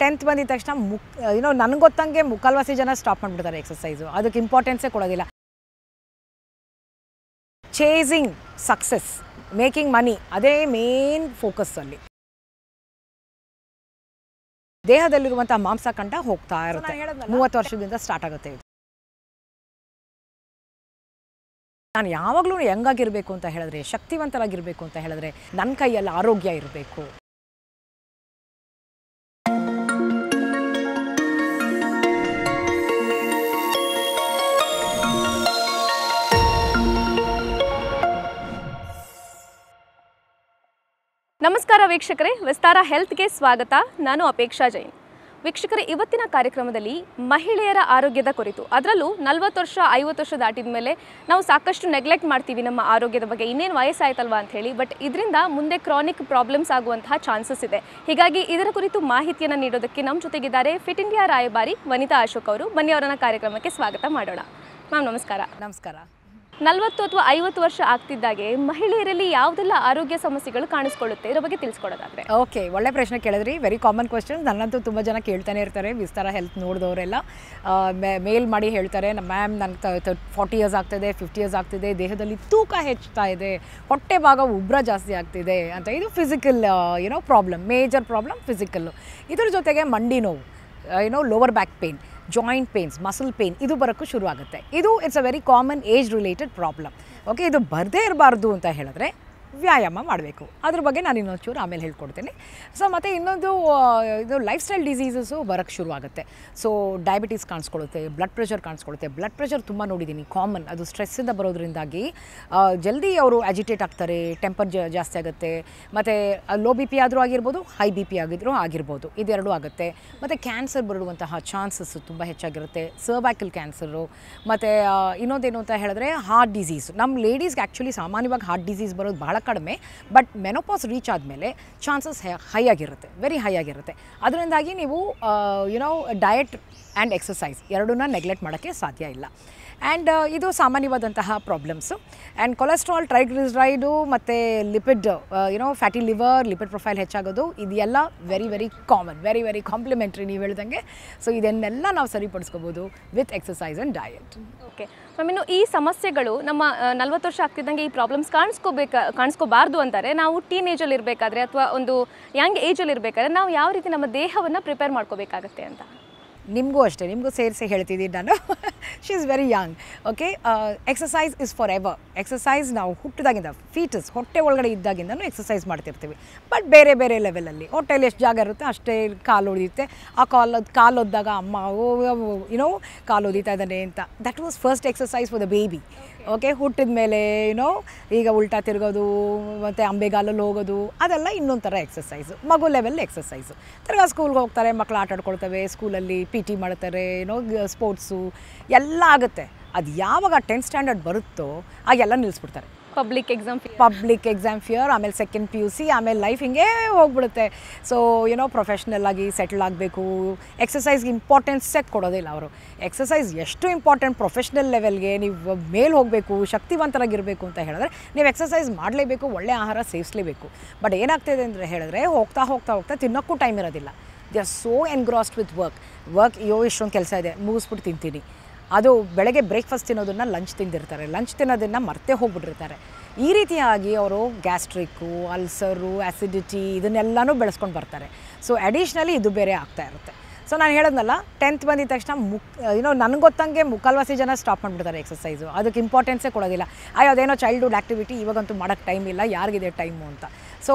tenth ಬಂದಿದ ತಕ್ಷಣ ಮುಕ್ ಏನೋ ನನಗೆ ಗೊತ್ತಂಗೆ ಮುಕ್ಕಾಲ್ವಾಸಿ ಜನ ಸ್ಟಾಪ್ ಮಾಡಿಬಿಡ್ತಾರೆ ಎಕ್ಸಸೈಸು ಅದಕ್ಕೆ ಇಂಪಾರ್ಟೆನ್ಸೇ ಕೊಡೋದಿಲ್ಲ ಚೇಸಿಂಗ್ ಸಕ್ಸಸ್ ಮೇಕಿಂಗ್ ಮನಿ ಅದೇ ಮೇನ್ ಅಲ್ಲಿ ದೇಹದಲ್ಲಿರುವಂತಹ ಮಾಂಸ ಕಂಡ ಹೋಗ್ತಾ ಇರುತ್ತೆ ಮೂವತ್ತು ವರ್ಷದಿಂದ ಸ್ಟಾರ್ಟ್ ಆಗುತ್ತೆ ನಾನು ಯಾವಾಗಲೂ ಹೆಂಗಾಗಿರ್ಬೇಕು ಅಂತ ಹೇಳಿದ್ರೆ ಶಕ್ತಿವಂತರಾಗಿರ್ಬೇಕು ಅಂತ ಹೇಳಿದ್ರೆ ನನ್ನ ಕೈಯಲ್ಲಿ ಆರೋಗ್ಯ ಇರಬೇಕು ನಮಸ್ಕಾರ ವೀಕ್ಷಕರೇ ವಿಸ್ತಾರ ಹೆಲ್ತ್ಗೆ ಸ್ವಾಗತ ನಾನು ಅಪೇಕ್ಷಾ ಜೈನ್ ವೀಕ್ಷಕರೇ ಇವತ್ತಿನ ಕಾರ್ಯಕ್ರಮದಲ್ಲಿ ಮಹಿಳೆಯರ ಆರೋಗ್ಯದ ಕುರಿತು ಅದರಲ್ಲೂ ನಲ್ವತ್ತು ವರ್ಷ ಐವತ್ತು ವರ್ಷ ದಾಟಿದ ಮೇಲೆ ನಾವು ಸಾಕಷ್ಟು ನೆಗ್ಲೆಕ್ಟ್ ಮಾಡ್ತೀವಿ ನಮ್ಮ ಆರೋಗ್ಯದ ಬಗ್ಗೆ ಇನ್ನೇನು ವಯಸ್ಸಾಯ್ತಲ್ವಾ ಅಂತ ಹೇಳಿ ಬಟ್ ಇದರಿಂದ ಮುಂದೆ ಕ್ರಾನಿಕ್ ಪ್ರಾಬ್ಲಮ್ಸ್ ಆಗುವಂತಹ ಚಾನ್ಸಸ್ ಇದೆ ಹೀಗಾಗಿ ಇದರ ಕುರಿತು ಮಾಹಿತಿಯನ್ನು ನೀಡೋದಕ್ಕೆ ನಮ್ಮ ಜೊತೆಗಿದ್ದಾರೆ ಫಿಟ್ ಇಂಡಿಯಾ ರಾಯಭಾರಿ ವನಿತಾ ಅಶೋಕ್ ಅವರು ಬನ್ನಿ ಅವರನ್ನ ಕಾರ್ಯಕ್ರಮಕ್ಕೆ ಸ್ವಾಗತ ಮಾಡೋಣ ಮ್ಯಾಮ್ ನಮಸ್ಕಾರ ನಮಸ್ಕಾರ ನಲವತ್ತು ಅಥವಾ ಐವತ್ತು ವರ್ಷ ಆಗ್ತಿದ್ದಾಗೆ ಮಹಿಳೆಯರಲ್ಲಿ ಯಾವುದೆಲ್ಲ ಆರೋಗ್ಯ ಸಮಸ್ಯೆಗಳು ಕಾಣಿಸ್ಕೊಳ್ಳುತ್ತೆ ಇದರ ಬಗ್ಗೆ ತಿಳಿಸ್ಕೊಡೋದಾದ್ರೆ ಓಕೆ ಒಳ್ಳೆ ಪ್ರಶ್ನೆ ಕೇಳಿದ್ರಿ ವೆರಿ ಕಾಮನ್ ಕ್ವಶನ್ ನನ್ನಂತೂ ತುಂಬ ಜನ ಕೇಳ್ತಾನೆ ಇರ್ತಾರೆ ವಿಸ್ತಾರ ಹೆಲ್ತ್ ನೋಡಿದವರೆಲ್ಲ ಮೇಲ್ ಮಾಡಿ ಹೇಳ್ತಾರೆ ನಮ್ಮ ಮ್ಯಾಮ್ ನನಗೆ ಫಾರ್ಟಿ ಇಯರ್ಸ್ ಆಗ್ತಿದೆ ಫಿಫ್ಟಿ ಇಯರ್ಸ್ ಆಗ್ತಿದೆ ದೇಹದಲ್ಲಿ ತೂಕ ಹೆಚ್ಚುತ್ತಾ ಇದೆ ಹೊಟ್ಟೆ ಭಾಗ ಉಬ್ರ ಜಾಸ್ತಿ ಆಗ್ತಿದೆ ಅಂತ ಇದು ಫಿಸಿಕಲ್ ಏನೋ ಪ್ರಾಬ್ಲಮ್ ಮೇಜರ್ ಪ್ರಾಬ್ಲಮ್ ಫಿಸಿಕಲ್ಲು ಇದ್ರ ಜೊತೆಗೆ ಮಂಡಿ ನೋವು ಏನೋ lower back pain joint pains muscle pain ಇದು ಬರೋಕ್ಕೂ ಶುರುವಾಗುತ್ತೆ ಇದು it's a very common age related problem okay ಇದು ಬರದೇ ಇರಬಾರ್ದು ಅಂತ ಹೇಳಿದ್ರೆ ವ್ಯಾಯಾಮ ಮಾಡಬೇಕು ಅದ್ರ ಬಗ್ಗೆ ನಾನು ಇನ್ನೊಂದು ಚೂರು ಆಮೇಲೆ ಹೇಳ್ಕೊಡ್ತೀನಿ ಸೊ ಮತ್ತು ಇನ್ನೊಂದು ಇದು ಲೈಫ್ ಸ್ಟೈಲ್ ಡಿಸೀಸಸ್ಸು ಬರೋಕ್ಕೆ ಶುರುವಾಗುತ್ತೆ ಸೊ ಡಯಾಬಿಟೀಸ್ ಕಾಣಿಸ್ಕೊಳ್ಳುತ್ತೆ ಬ್ಲಡ್ ಪ್ರೆಷರ್ ಕಾಣಿಸ್ಕೊಳುತ್ತೆ ಬ್ಲಡ್ ಪ್ರೆಷರ್ ತುಂಬ ನೋಡಿದ್ದೀನಿ ಕಾಮನ್ ಅದು ಸ್ಟ್ರೆಸ್ಸಿಂದ ಬರೋದ್ರಿಂದಾಗಿ ಜಲ್ದಿ ಅವರು ಅಜಿಟೇಟ್ ಆಗ್ತಾರೆ ಟೆಂಪರ್ ಜಾಸ್ತಿ ಆಗುತ್ತೆ ಮತ್ತು ಲೋ ಬಿ ಪಿ ಆದರೂ ಆಗಿರ್ಬೋದು ಹೈ ಬಿ ಪಿ ಆಗಿದ್ರೂ ಆಗಿರ್ಬೋದು ಇದೆರಡೂ ಆಗುತ್ತೆ ಮತ್ತು ಕ್ಯಾನ್ಸರ್ ಬರುವಂತಹ ಚಾನ್ಸಸ್ ತುಂಬ ಹೆಚ್ಚಾಗಿರುತ್ತೆ ಸರ್ವಾಕಲ್ ಕ್ಯಾನ್ಸರು ಮತ್ತು ಇನ್ನೊಂದೇನು ಅಂತ ಹೇಳಿದ್ರೆ ಹಾರ್ಟ್ ಡಿಸೀಸ್ ನಮ್ಮ ಲೇಡೀಸ್ಗೆ ಆ್ಯಕ್ಚುಲಿ ಸಾಮಾನ್ಯವಾಗಿ ಹಾರ್ಟ್ ಡಿಸೀಸ್ ಬರೋದು ಭಾಳ ಕಡಿಮೆ ಬಟ್ ಮೆನೋಪಾಸ್ ರೀಚ್ ಆದಮೇಲೆ ಚಾನ್ಸಸ್ ಹೈ ಆಗಿರುತ್ತೆ ವೆರಿ ಹೈ ಆಗಿರುತ್ತೆ ಅದರಿಂದಾಗಿ ನೀವು ಯುನೋ ಡಯಟ್ ಆ್ಯಂಡ್ ಎಕ್ಸಸೈಸ್ ಎರಡನ್ನ ನೆಗ್ಲೆಕ್ಟ್ ಮಾಡೋಕ್ಕೆ ಸಾಧ್ಯ ಇಲ್ಲ ಆ್ಯಂಡ್ uh, ಇದು ಸಾಮಾನ್ಯವಾದಂತಹ ಪ್ರಾಬ್ಲಮ್ಸು ಆ್ಯಂಡ್ ಕೊಲೆಸ್ಟ್ರಾಲ್ ಟ್ರೈಗ್ಲಿಸರೈಡು ಮತ್ತು lipid you know fatty liver lipid profile ಹೆಚ್ಚಾಗೋದು ಇದೆಲ್ಲ very very common very very complimentary ನೀವು ಹೇಳ್ದಂಗೆ ಸೊ ಇದನ್ನೆಲ್ಲ ನಾವು ಸರಿಪಡಿಸ್ಕೋಬೋದು with exercise and diet okay ma'am ಇನ್ನು ಈ ಸಮಸ್ಯೆಗಳು ನಮ್ಮ ನಲವತ್ತು ವರ್ಷ ಆಗ್ತಿದ್ದಂಗೆ ಈ ಪ್ರಾಬ್ಲಮ್ಸ್ ಕಾಣಿಸ್ಕೋಬೇಕು ಕಾಣಿಸ್ಕೋಬಾರ್ದು ಅಂತಾರೆ ನಾವು ಟೀನೇಜಲ್ಲಿ ಇರಬೇಕಾದ್ರೆ ಅಥವಾ ಒಂದು ಯಂಗ್ ಏಜಲ್ಲಿ ಇರಬೇಕಾದ್ರೆ ನಾವು ಯಾವ ರೀತಿ ನಮ್ಮ ದೇಹವನ್ನು ಪ್ರಿಪೇರ್ ಮಾಡ್ಕೋಬೇಕಾಗತ್ತೆ ಅಂತ ನಿಮಗೂ ಅಷ್ಟೇ ನಿಮಗೂ ಸೇರಿಸಿ ಹೇಳ್ತಿದ್ದೀನಿ ನಾನು she is very young okay exercise is for ever exercise ನಾವು ಹುಟ್ಟಿದಾಗಿಂದ ಫೀಟಸ್ ಹೊಟ್ಟೆ ಒಳಗಡೆ ಇದ್ದಾಗಿಂದನೂ ಎಕ್ಸಸೈಸ್ ಮಾಡ್ತಿರ್ತೀವಿ ಬಟ್ ಬೇರೆ ಬೇರೆ ಲೆವೆಲಲ್ಲಿ ಹೊಟ್ಟೆಯಲ್ಲಿ ಎಷ್ಟು ಜಾಗ ಇರುತ್ತೆ ಅಷ್ಟೇ ಕಾಲು ಉಳಿಯುತ್ತೆ ಆ ಕಾಲು ಕಾಲು ಒದ್ದಾಗ ಅಮ್ಮ ಓ ಯುನೋ ಕಾಲು ಒದಿತಾ ಇದ್ದಾನೆ ಅಂತ that was first exercise for the baby okay ಹುಟ್ಟಿದ ಮೇಲೆ ಏನೋ ಈಗ ಉಲ್ಟಾ ತಿರ್ಗೋದು ಮತ್ತು ಅಂಬೆಗಾಲಲ್ಲಿ ಹೋಗೋದು ಅದೆಲ್ಲ ಇನ್ನೊಂದು ಥರ ಎಕ್ಸಸೈಸು ಮಗು ಲೆವೆಲ್ ಎಕ್ಸಸೈಸು ತಿರ್ಗಾ ಸ್ಕೂಲ್ಗೆ ಹೋಗ್ತಾರೆ ಮಕ್ಕಳು ಆಟ ಆಡ್ಕೊಳ್ತವೆ ಸ್ಕೂಲಲ್ಲಿ ಪಿ ಟಿ ಮಾಡ್ತಾರೆ ಏನೋ ಸ್ಪೋರ್ಟ್ಸು ಎಲ್ಲ ಆಗುತ್ತೆ ಅದು ಯಾವಾಗ ಟೆಂತ್ ಸ್ಟ್ಯಾಂಡರ್ಡ್ ಬರುತ್ತೋ ಆಗೆಲ್ಲ ನಿಲ್ಲಿಸ್ಬಿಡ್ತಾರೆ public exam public exam fear ಆಮೇಲೆ ಸೆಕೆಂಡ್ ಪಿ ಯು ಸಿ ಆಮೇಲೆ ಲೈಫ್ ಹಿಂಗೆ ಹೋಗ್ಬಿಡುತ್ತೆ ಸೊ ಏನೋ ಪ್ರೊಫೆಷ್ನಲ್ಲಾಗಿ ಆಗಿ ಸೆಟ್ಲ್ ಆಗಬೇಕು ಎಕ್ಸಸೈಸ್ಗೆ ಇಂಪಾರ್ಟೆನ್ಸೇ ಕೊಡೋದಿಲ್ಲ ಅವರು ಎಕ್ಸಸೈಸ್ ಎಷ್ಟು ಇಂಪಾರ್ಟೆಂಟ್ ಪ್ರೊಫೆಷ್ನಲ್ ಲೆವೆಲ್ಗೆ ನೀವು ಮೇಲೆ ಹೋಗಬೇಕು ಶಕ್ತಿವಂತರಾಗಿರಬೇಕು ಅಂತ ಹೇಳಿದ್ರೆ ನೀವು ಎಕ್ಸಸೈಸ್ ಮಾಡಲೇಬೇಕು ಒಳ್ಳೆ ಆಹಾರ ಸೇವಿಸಲೇಬೇಕು ಬಟ್ ಏನಾಗ್ತಿದೆ ಅಂದರೆ ಹೇಳಿದ್ರೆ ಹೋಗ್ತಾ ಹೋಗ್ತಾ ಹೋಗ್ತಾ ತಿನ್ನೋಕ್ಕೂ ಟೈಮ್ ಇರೋದಿಲ್ಲ they are so engrossed with work work ಯೋ ಇಷ್ಟೊಂದು ಕೆಲಸ ಇದೆ ಮುಗಿಸ್ಬಿಟ್ಟು ತಿಂತೀನಿ ಅದು ಬೆಳಗ್ಗೆ ಬ್ರೇಕ್ಫಾಸ್ಟ್ ತಿನ್ನೋದನ್ನು ಲಂಚ್ ತಿಂದಿರ್ತಾರೆ ಲಂಚ್ ತಿನ್ನೋದನ್ನು ಮರ್ತೆ ಹೋಗ್ಬಿಟ್ಟಿರ್ತಾರೆ ಈ ರೀತಿಯಾಗಿ ಅವರು ಗ್ಯಾಸ್ಟ್ರಿಕ್ಕು ಅಲ್ಸರು ಆ್ಯಸಿಡಿಟಿ ಇದನ್ನೆಲ್ಲನೂ ಬೆಳೆಸ್ಕೊಂಡು ಬರ್ತಾರೆ ಸೊ ಅಡಿಷ್ನಲಿ ಇದು ಬೇರೆ ಆಗ್ತಾ ಇರುತ್ತೆ ಸೊ ನಾನು ಹೇಳೋದ್ನಲ್ಲ ಟೆಂತ್ ಬಂದಿದ ತಕ್ಷಣ ಮುಕ್ ಏನೋ ನನಗೆ ಗೊತ್ತಂಗೆ ಮುಕ್ಕಾಲ್ವಾಸಿ ಜನ ಸ್ಟಾಪ್ ಮಾಡಿಬಿಡ್ತಾರೆ ಎಕ್ಸಸೈಸು ಅದಕ್ಕೆ ಇಂಪಾರ್ಟೆನ್ಸೇ ಕೊಡೋದಿಲ್ಲ ಅಯ್ಯೋ ಅದೇನೋ ಚೈಲ್ಡ್ಹುಡ್ ಆ್ಯಕ್ಟಿವಿಟಿ ಇವಾಗಂತೂ ಮಾಡೋಕ್ಕೆ ಟೈಮ್ ಇಲ್ಲ ಯಾರಿಗಿದೆ ಟೈಮು ಅಂತ so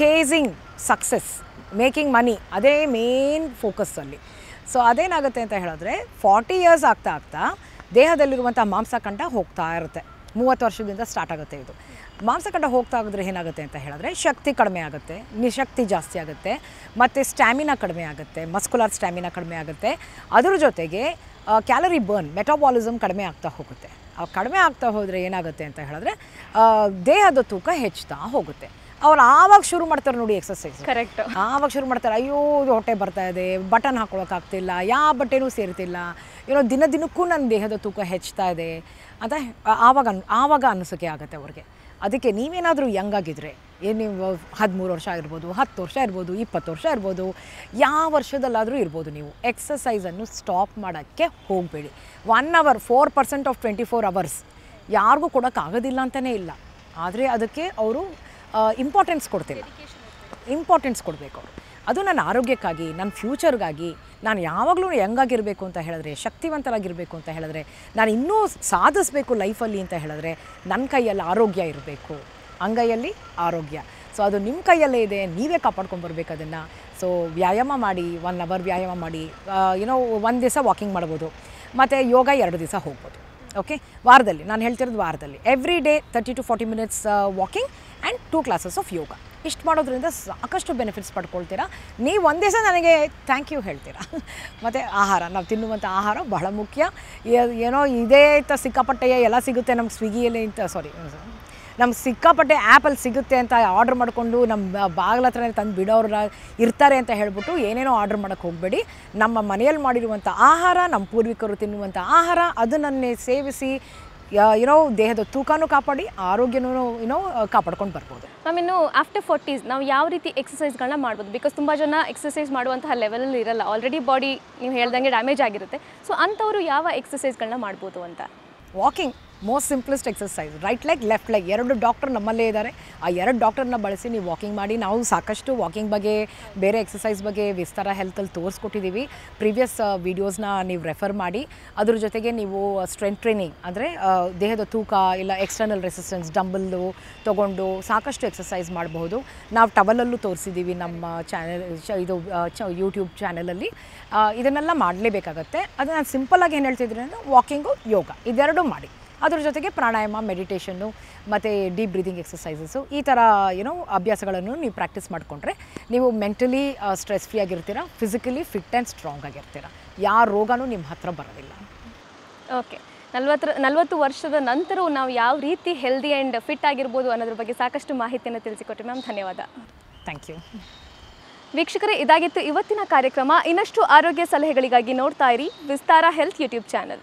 chasing success making money ಅದೇ ಮೇನ್ ಫೋಕಸ್ಸಲ್ಲಿ ಸೊ ಅದೇನಾಗುತ್ತೆ ಅಂತ ಹೇಳಿದ್ರೆ ಫಾರ್ಟಿ ಇಯರ್ಸ್ ಆಗ್ತಾ ಆಗ್ತಾ ದೇಹದಲ್ಲಿರುವಂಥ ಮಾಂಸಖಂಡ ಹೋಗ್ತಾ ಇರುತ್ತೆ ಮೂವತ್ತು ವರ್ಷದಿಂದ ಸ್ಟಾರ್ಟ್ ಆಗುತ್ತೆ ಇದು ಮಾಂಸಖಂಡ ಹೋಗ್ತಾ ಹೋಗಿದ್ರೆ ಏನಾಗುತ್ತೆ ಅಂತ ಹೇಳಿದ್ರೆ ಶಕ್ತಿ ಕಡಿಮೆ ಆಗುತ್ತೆ ನಿಶಕ್ತಿ ಜಾಸ್ತಿ ಆಗುತ್ತೆ ಮತ್ತು ಸ್ಟ್ಯಾಮಿನಾ ಕಡಿಮೆ ಆಗುತ್ತೆ ಮಸ್ಕುಲರ್ ಸ್ಟ್ಯಾಮಿನಾ ಕಡಿಮೆ ಆಗುತ್ತೆ ಅದರ ಜೊತೆಗೆ ಕ್ಯಾಲರಿ ಬರ್ನ್ ಮೆಟಾಬಾಲಿಸಮ್ ಕಡಿಮೆ ಆಗ್ತಾ ಹೋಗುತ್ತೆ ಕಡಿಮೆ ಆಗ್ತಾ ಹೋದರೆ ಏನಾಗುತ್ತೆ ಅಂತ ಹೇಳಿದ್ರೆ ದೇಹದ ತೂಕ ಹೆಚ್ಚುತ್ತಾ ಹೋಗುತ್ತೆ ಅವ್ರು ಆವಾಗ ಶುರು ಮಾಡ್ತಾರೆ ನೋಡಿ ಎಕ್ಸಸೈಸ್ ಕರೆಕ್ಟ್ ಆವಾಗ ಶುರು ಮಾಡ್ತಾರೆ ಅಯ್ಯೋ ಹೊಟ್ಟೆ ಬರ್ತಾ ಇದೆ ಬಟನ್ ಹಾಕೊಳ್ಳೋಕ್ಕಾಗ್ತಿಲ್ಲ ಯಾವ ಬಟ್ಟೆನೂ ಸೇರ್ತಿಲ್ಲ ಏನೋ ದಿನ ದಿನಕ್ಕೂ ನನ್ನ ದೇಹದ ತೂಕ ಹೆಚ್ಚುತ್ತಾ ಇದೆ ಅಂತ ಆವಾಗ ಆವಾಗ ಅನಿಸಿಕೆ ಆಗುತ್ತೆ ಅವ್ರಿಗೆ ಅದಕ್ಕೆ ನೀವೇನಾದರೂ ಆಗಿದ್ರೆ ಏನು ನೀವು ಹದಿಮೂರು ವರ್ಷ ಆಗಿರ್ಬೋದು ಹತ್ತು ವರ್ಷ ಇರ್ಬೋದು ಇಪ್ಪತ್ತು ವರ್ಷ ಇರ್ಬೋದು ಯಾವ ವರ್ಷದಲ್ಲಾದರೂ ಇರ್ಬೋದು ನೀವು ಎಕ್ಸಸೈಸನ್ನು ಸ್ಟಾಪ್ ಮಾಡೋಕ್ಕೆ ಹೋಗಬೇಡಿ one hour four percent of twenty four hours ಯಾರಿಗೂ ಕೊಡೋಕ್ಕಾಗೋದಿಲ್ಲ ಅಂತಲೇ ಇಲ್ಲ ಆದರೆ ಅದಕ್ಕೆ ಅವರು ಇಂಪಾರ್ಟೆನ್ಸ್ ಕೊಡ್ತಿಲ್ಲ ಇಂಪಾರ್ಟೆನ್ಸ್ ಕೊಡಬೇಕು ಅವರು ಅದು ನನ್ನ ಆರೋಗ್ಯಕ್ಕಾಗಿ ನನ್ನ ಫ್ಯೂಚರ್ಗಾಗಿ ನಾನು ಯಾವಾಗಲೂ ಹೆಂಗಾಗಿರಬೇಕು ಅಂತ ಹೇಳಿದ್ರೆ ಶಕ್ತಿವಂತರಾಗಿರಬೇಕು ಅಂತ ಹೇಳಿದ್ರೆ ನಾನು ಇನ್ನೂ ಸಾಧಿಸಬೇಕು ಲೈಫಲ್ಲಿ ಅಂತ ಹೇಳಿದ್ರೆ ನನ್ನ ಕೈಯಲ್ಲಿ ಆರೋಗ್ಯ ಇರಬೇಕು ಅಂಗೈಯಲ್ಲಿ ಆರೋಗ್ಯ ಸೊ ಅದು ನಿಮ್ಮ ಕೈಯಲ್ಲೇ ಇದೆ ನೀವೇ ಕಾಪಾಡ್ಕೊಂಡು ಬರಬೇಕು ಅದನ್ನು ಸೊ ವ್ಯಾಯಾಮ ಮಾಡಿ ಒನ್ ಅವರ್ ವ್ಯಾಯಾಮ ಮಾಡಿ ಏನೋ ಒಂದು ದಿವಸ ವಾಕಿಂಗ್ ಮಾಡ್ಬೋದು ಮತ್ತು ಯೋಗ ಎರಡು ದಿವಸ ಹೋಗ್ಬೋದು ಓಕೆ ವಾರದಲ್ಲಿ ನಾನು ಹೇಳ್ತಿರೋದು ವಾರದಲ್ಲಿ every day thirty to forty minutes walking and two classes of yoga ಇಷ್ಟು ಮಾಡೋದ್ರಿಂದ ಸಾಕಷ್ಟು ಬೆನಿಫಿಟ್ಸ್ ಪಡ್ಕೊಳ್ತೀರಾ ನೀವು ಒಂದೇ ಸಹ ನನಗೆ ಥ್ಯಾಂಕ್ ಯು ಹೇಳ್ತೀರಾ ಮತ್ತು ಆಹಾರ ನಾವು ತಿನ್ನುವಂಥ ಆಹಾರ ಬಹಳ ಮುಖ್ಯ ಏನೋ ಇದೇ ಅಂತ ಸಿಕ್ಕಾಪಟ್ಟೆಯ ಎಲ್ಲ ಸಿಗುತ್ತೆ ನಮ್ಗೆ ಸ್ವಿಗ್ಗಿಯಲ್ಲಿ ಅಂತ ಸಾರಿ ನಮ್ಗೆ ಸಿಕ್ಕಾಪಟ್ಟೆ ಆ್ಯಪಲ್ಲಿ ಸಿಗುತ್ತೆ ಅಂತ ಆರ್ಡ್ರ್ ಮಾಡಿಕೊಂಡು ನಮ್ಮ ಬಾಗಿಲ ಹತ್ರ ತಂದು ಬಿಡೋರು ಇರ್ತಾರೆ ಅಂತ ಹೇಳ್ಬಿಟ್ಟು ಏನೇನೋ ಆರ್ಡ್ರ್ ಮಾಡೋಕ್ಕೆ ಹೋಗಬೇಡಿ ನಮ್ಮ ಮನೆಯಲ್ಲಿ ಮಾಡಿರುವಂಥ ಆಹಾರ ನಮ್ಮ ಪೂರ್ವಿಕರು ತಿನ್ನುವಂಥ ಆಹಾರ ಅದನ್ನೇ ಸೇವಿಸಿ ಏನೋ ದೇಹದ ತೂಕನೂ ಕಾಪಾಡಿ ಆರೋಗ್ಯನೂ ಏನೋ ಕಾಪಾಡ್ಕೊಂಡು ಬರ್ಬೋದು ನಮ್ಮ ಇನ್ನು ಆಫ್ಟರ್ ಫೋರ್ಟೀಸ್ ನಾವು ಯಾವ ರೀತಿ ಎಕ್ಸಸೈಸ್ಗಳನ್ನ ಮಾಡ್ಬೋದು ಬಿಕಾಸ್ ತುಂಬ ಜನ ಎಕ್ಸಸೈಸ್ ಮಾಡುವಂತಹ ಲೆವೆಲಲ್ಲಿ ಇರಲ್ಲ ಆಲ್ರೆಡಿ ಬಾಡಿ ನೀವು ಹೇಳ್ದಂಗೆ ಡ್ಯಾಮೇಜ್ ಆಗಿರುತ್ತೆ ಸೊ ಅಂಥವರು ಯಾವ ಎಕ್ಸಸೈಸ್ಗಳನ್ನ ಮಾಡ್ಬೋದು ಅಂತ walking most simplest exercise right leg left leg ಎರಡು ಡಾಕ್ಟರ್ ನಮ್ಮಲ್ಲೇ ಇದ್ದಾರೆ ಆ ಎರಡು ಡಾಕ್ಟರ್ನ ಬಳಸಿ ನೀವು ವಾಕಿಂಗ್ ಮಾಡಿ ನಾವು ಸಾಕಷ್ಟು ವಾಕಿಂಗ್ ಬಗ್ಗೆ ಬೇರೆ ಎಕ್ಸಸೈಸ್ ಬಗ್ಗೆ ವಿಸ್ತಾರ ಹೆಲ್ತಲ್ಲಿ ತೋರಿಸ್ಕೊಟ್ಟಿದ್ದೀವಿ ಪ್ರೀವಿಯಸ್ ವೀಡಿಯೋಸ್ನ ನೀವು ರೆಫರ್ ಮಾಡಿ ಅದ್ರ ಜೊತೆಗೆ ನೀವು ಸ್ಟ್ರೆಂತ್ ಟ್ರೈನಿಂಗ್ ಅಂದರೆ ದೇಹದ ತೂಕ ಇಲ್ಲ ಎಕ್ಸ್ಟರ್ನಲ್ ರೆಸಿಸ್ಟೆನ್ಸ್ ಡಂಬಲ್ಲು ತೊಗೊಂಡು ಸಾಕಷ್ಟು ಎಕ್ಸಸೈಸ್ ಮಾಡಬಹುದು ನಾವು ಟವಲಲ್ಲೂ ತೋರಿಸಿದ್ದೀವಿ ನಮ್ಮ ಚಾನೆಲ್ ಇದು ಯೂಟ್ಯೂಬ್ ಚಾನಲಲ್ಲಿ ಇದನ್ನೆಲ್ಲ ಮಾಡಲೇಬೇಕಾಗತ್ತೆ ಅದನ್ನು ಸಿಂಪಲ್ಲಾಗಿ ಏನು ಹೇಳ್ತಿದ್ರೆ ಅಂದರೆ ವಾಕಿಂಗು ಯೋಗ ಇದೆರಡೂ ಮಾಡಿ ಅದ್ರ ಜೊತೆಗೆ ಪ್ರಾಣಾಯಾಮ ಮೆಡಿಟೇಷನ್ನು ಮತ್ತು ಡೀಪ್ ಬ್ರೀದಿಂಗ್ ಎಕ್ಸಸೈಸಸ್ಸು ಈ ಥರ ಏನೋ ಅಭ್ಯಾಸಗಳನ್ನು ನೀವು ಪ್ರಾಕ್ಟೀಸ್ ಮಾಡಿಕೊಂಡ್ರೆ ನೀವು ಮೆಂಟಲಿ ಸ್ಟ್ರೆಸ್ ಫ್ರೀ ಆಗಿರ್ತೀರ ಫಿಸಿಕಲಿ ಫಿಟ್ ಆ್ಯಂಡ್ ಸ್ಟ್ರಾಂಗ್ ಆಗಿರ್ತೀರ ಯಾವ ರೋಗನೂ ನಿಮ್ಮ ಹತ್ರ ಬರೋದಿಲ್ಲ ಓಕೆ ನಲವತ್ತರ ನಲವತ್ತು ವರ್ಷದ ನಂತರವೂ ನಾವು ಯಾವ ರೀತಿ ಹೆಲ್ದಿ ಆ್ಯಂಡ್ ಫಿಟ್ ಆಗಿರ್ಬೋದು ಅನ್ನೋದ್ರ ಬಗ್ಗೆ ಸಾಕಷ್ಟು ಮಾಹಿತಿಯನ್ನು ತಿಳಿಸಿಕೊಟ್ಟೆ ಮ್ಯಾಮ್ ಧನ್ಯವಾದ ಥ್ಯಾಂಕ್ ಯು ವೀಕ್ಷಕರೇ ಇದಾಗಿತ್ತು ಇವತ್ತಿನ ಕಾರ್ಯಕ್ರಮ ಇನ್ನಷ್ಟು ಆರೋಗ್ಯ ಸಲಹೆಗಳಿಗಾಗಿ ನೋಡ್ತಾ ಇರಿ ವಿಸ್ತಾರ ಹೆಲ್ತ್ ಯೂಟ್ಯೂಬ್ ಚಾನಲ್